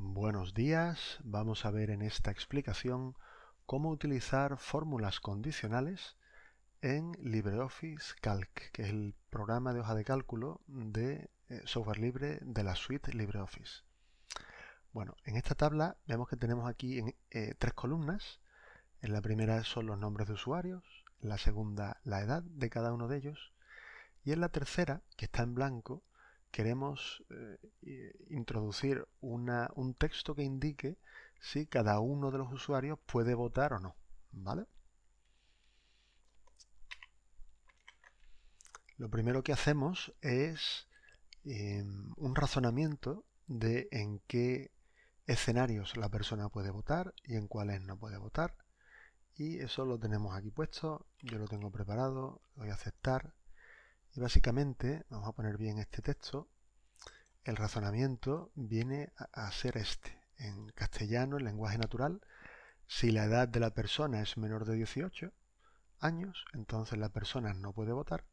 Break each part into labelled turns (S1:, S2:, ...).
S1: Buenos días, vamos a ver en esta explicación cómo utilizar fórmulas condicionales en LibreOffice Calc, que es el programa de hoja de cálculo de eh, software libre de la suite LibreOffice. Bueno, en esta tabla vemos que tenemos aquí eh, tres columnas. En la primera son los nombres de usuarios, en la segunda la edad de cada uno de ellos y en la tercera, que está en blanco, queremos eh, introducir un texto que indique si cada uno de los usuarios puede votar o no. ¿Vale? Lo primero que hacemos es em, un razonamiento de en qué escenarios la persona puede votar y en cuáles no puede votar. Y eso lo tenemos aquí puesto, yo lo tengo preparado, lo voy a aceptar. Y básicamente, vamos a poner bien este texto, el razonamiento viene a ser este. En castellano, en lenguaje natural, si la edad de la persona es menor de 18 años, entonces la persona no puede votar.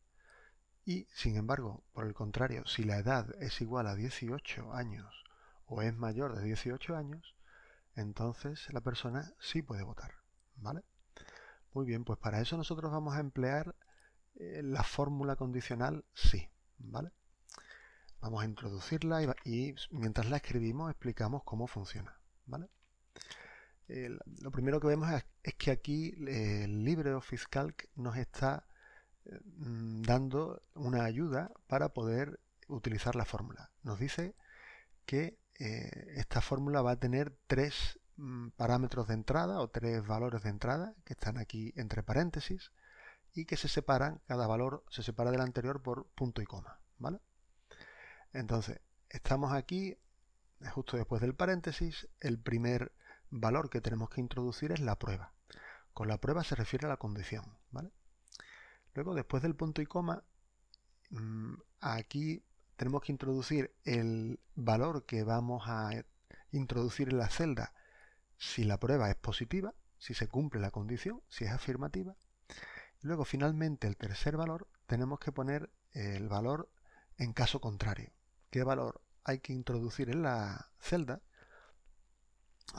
S1: Y, sin embargo, por el contrario, si la edad es igual a 18 años o es mayor de 18 años, entonces la persona sí puede votar. ¿Vale? Muy bien, pues para eso nosotros vamos a emplear eh, la fórmula condicional sí, ¿vale? Vamos a introducirla y, mientras la escribimos explicamos cómo funciona, eh, lo primero que vemos es, que aquí eh, el LibreOffice Calc nos está mm, dando una ayuda para poder utilizar la fórmula. Nos dice que esta fórmula va a tener tres mm, parámetros de entrada o tres valores de entrada que están aquí entre paréntesis y que se separan, cada valor se separa del anterior por punto y coma, ¿vale? Entonces, estamos aquí, justo después del paréntesis, el primer valor que tenemos que introducir es la prueba. Con la prueba se refiere a la condición, ¿vale? Luego, después del punto y coma, mm, aquí tenemos que introducir el valor que vamos a introducir en la celda si la prueba es positiva, si se cumple la condición, si es afirmativa, Luego, finalmente, el tercer valor, tenemos que poner el valor en caso contrario. ¿Qué valor hay que introducir en la celda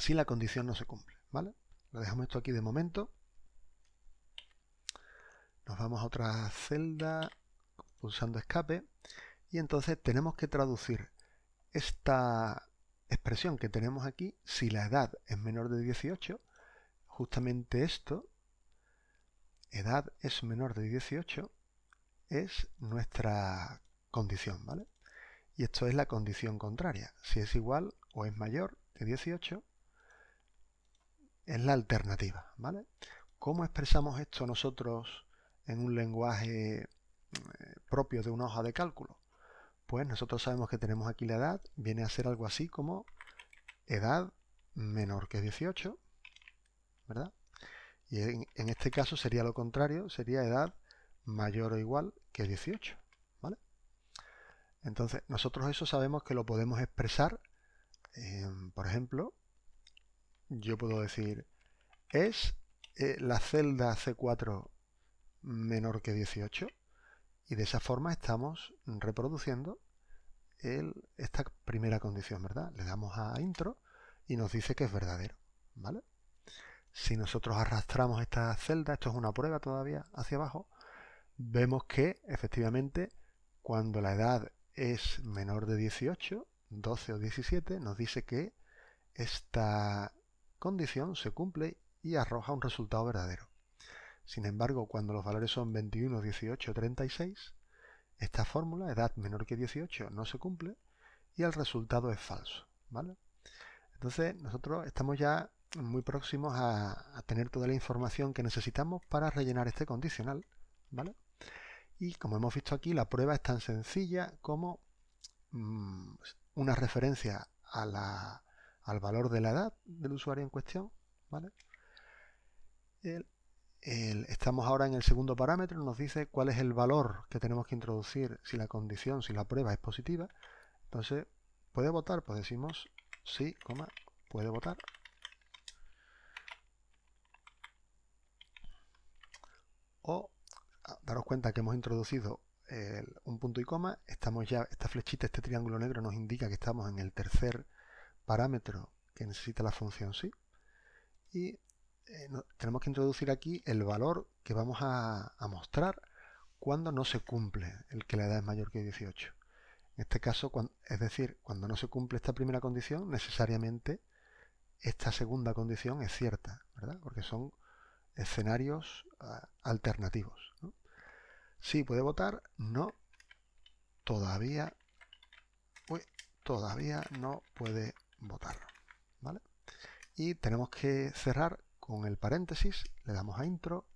S1: si la condición no se cumple? ¿Vale? Lo dejamos esto aquí de momento. Nos vamos a otra celda pulsando escape y entonces tenemos que traducir esta expresión que tenemos aquí, si la edad es menor de 18, justamente esto edad es menor de 18 es nuestra condición, ¿vale? Y esto es la condición contraria. Si es igual o es mayor de 18, es la alternativa, ¿vale? ¿Cómo expresamos esto nosotros en un lenguaje eh, propio de una hoja de cálculo? Pues nosotros sabemos que tenemos aquí la edad, viene a ser algo así como edad menor que 18, ¿verdad? Y en, este caso sería lo contrario, sería edad mayor o igual que 18. ¿vale? Entonces, nosotros eso sabemos que lo podemos expresar, em, por ejemplo, yo puedo decir, es eh, la celda C4 menor que 18 y de esa forma estamos reproduciendo esta primera condición, ¿verdad? Le damos a intro y nos dice que es verdadero, ¿vale? Si nosotros arrastramos esta celda, esto es una prueba todavía, hacia abajo, vemos que efectivamente cuando la edad es menor de 18, 12 o 17, nos dice que esta condición se cumple y arroja un resultado verdadero. Sin embargo, cuando los valores son 21, 18, 36, esta fórmula, edad menor que 18, no se cumple y el resultado es falso. Entonces, nosotros estamos ya muy próximos a, tener toda la información que necesitamos para rellenar este condicional, Y como hemos visto aquí, la prueba es tan sencilla como mm, una referencia al valor de la edad del usuario en cuestión, estamos ahora en el segundo parámetro, nos dice cuál es el valor que tenemos que introducir si la condición, si la prueba es positiva. Entonces, ¿puede votar? Pues decimos sí, coma, puede votar. o daros cuenta que hemos introducido un punto y coma, estamos ya, esta flechita, este triángulo negro nos indica que estamos en el tercer parámetro que necesita la función sí y eh, tenemos que introducir aquí el valor que vamos a, mostrar cuando no se cumple el que la edad es mayor que 18. En este caso, es decir, cuando no se cumple esta primera condición, necesariamente esta segunda condición es cierta, ¿verdad? Porque son escenarios ah, alternativos. si Sí, puede votar, no, todavía, todavía no puede votar. ¿vale? Y tenemos que cerrar con el paréntesis, le damos a intro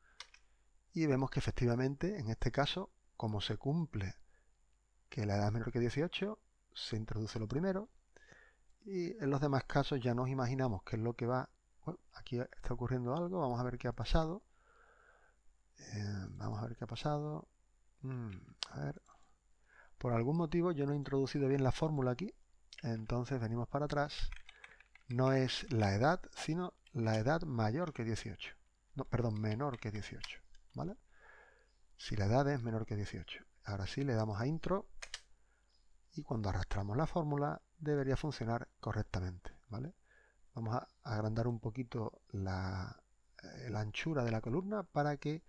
S1: y vemos que efectivamente en este caso, como se cumple que la edad es menor que 18, se introduce lo primero y en los demás casos ya nos imaginamos qué es lo que va bueno, aquí está ocurriendo algo, vamos a ver qué ha pasado. Eh, vamos a ver qué ha pasado. Mm, a ver. Por algún motivo yo no he introducido bien la fórmula aquí, entonces venimos para atrás. No es la edad, sino la edad mayor que 18. No, perdón, menor que 18, ¿vale? Si la edad es menor que 18. Ahora sí le damos a intro y cuando arrastramos la fórmula debería funcionar correctamente, ¿vale? Vamos a agrandar un poquito eh, la, anchura de la columna para que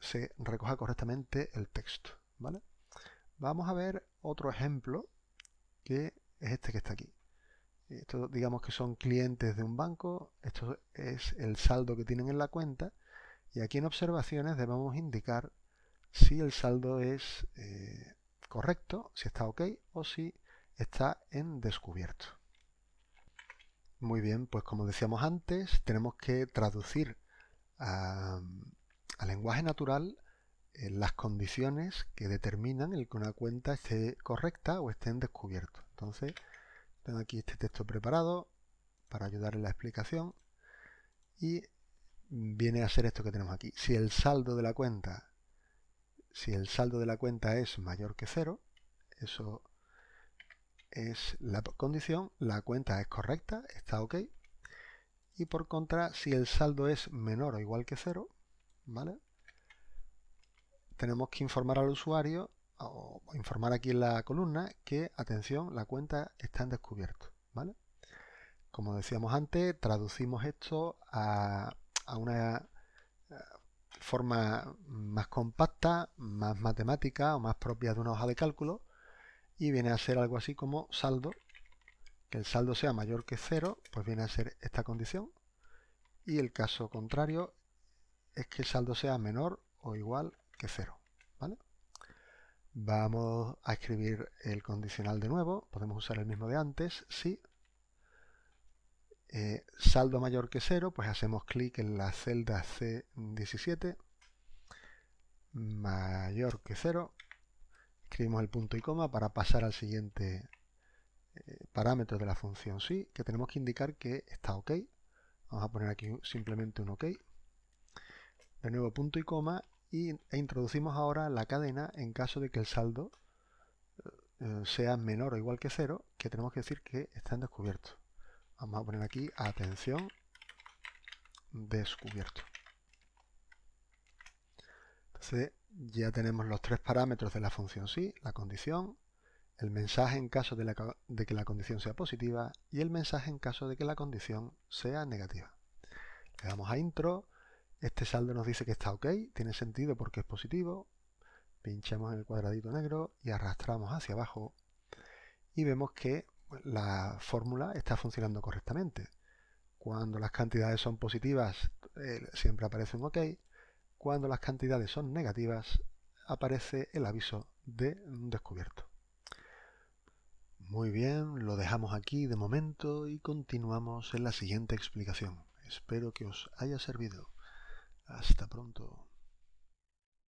S1: se recoja correctamente el texto. Vamos a ver otro ejemplo que es este que está aquí. Esto digamos que son clientes de un banco, esto es el saldo que tienen en la cuenta y aquí en observaciones debemos indicar si el saldo es eh, correcto, si está ok o si está en descubierto. Muy bien, pues como decíamos antes, tenemos que traducir a, lenguaje natural eh, las condiciones que determinan el que una cuenta esté correcta o esté en descubierto. Entonces, tengo aquí este texto preparado para ayudar en la explicación y viene a ser esto que tenemos aquí. Si el saldo de la cuenta, si el saldo de la cuenta es mayor que cero, eso es la condición, la cuenta es correcta, está ok. Y por contra, si el saldo es menor o igual que cero, ¿vale? Tenemos que informar al usuario o informar aquí en la columna que, atención, la cuenta está en descubierto, Como decíamos antes, traducimos esto a una eh, forma más compacta, más matemática o más propia de una hoja de cálculo, y viene a ser algo así como saldo, que el saldo sea mayor que 0, pues viene a ser esta condición, y el caso contrario es que el saldo sea menor o igual que 0, ¿vale? Vamos a escribir el condicional de nuevo, podemos usar el mismo de antes, si eh, saldo mayor que 0, pues hacemos clic en la celda C17, mayor que 0, escribimos el punto y coma para pasar al siguiente eh, parámetro de la función sí, que tenemos que indicar que está ok. Vamos a poner aquí simplemente un ok. De nuevo punto y coma e introducimos ahora la cadena en caso de que el saldo eh, eh, sea menor o igual que cero, que tenemos que decir que está en descubierto. Vamos a poner aquí atención descubierto. Entonces ya tenemos los tres parámetros de la función sí, la condición, el mensaje en caso de, que la condición sea positiva y el mensaje en caso de que la condición sea negativa. Le damos a intro, este saldo nos dice que está ok, tiene sentido porque es positivo, pinchamos en el cuadradito negro y arrastramos hacia abajo y vemos que la fórmula está funcionando correctamente. Cuando las cantidades son positivas eh, siempre aparece un ok, cuando las cantidades son negativas, aparece el aviso de descubierto. Muy bien, lo dejamos aquí de momento y continuamos en la siguiente explicación. Espero que os haya servido. Hasta pronto.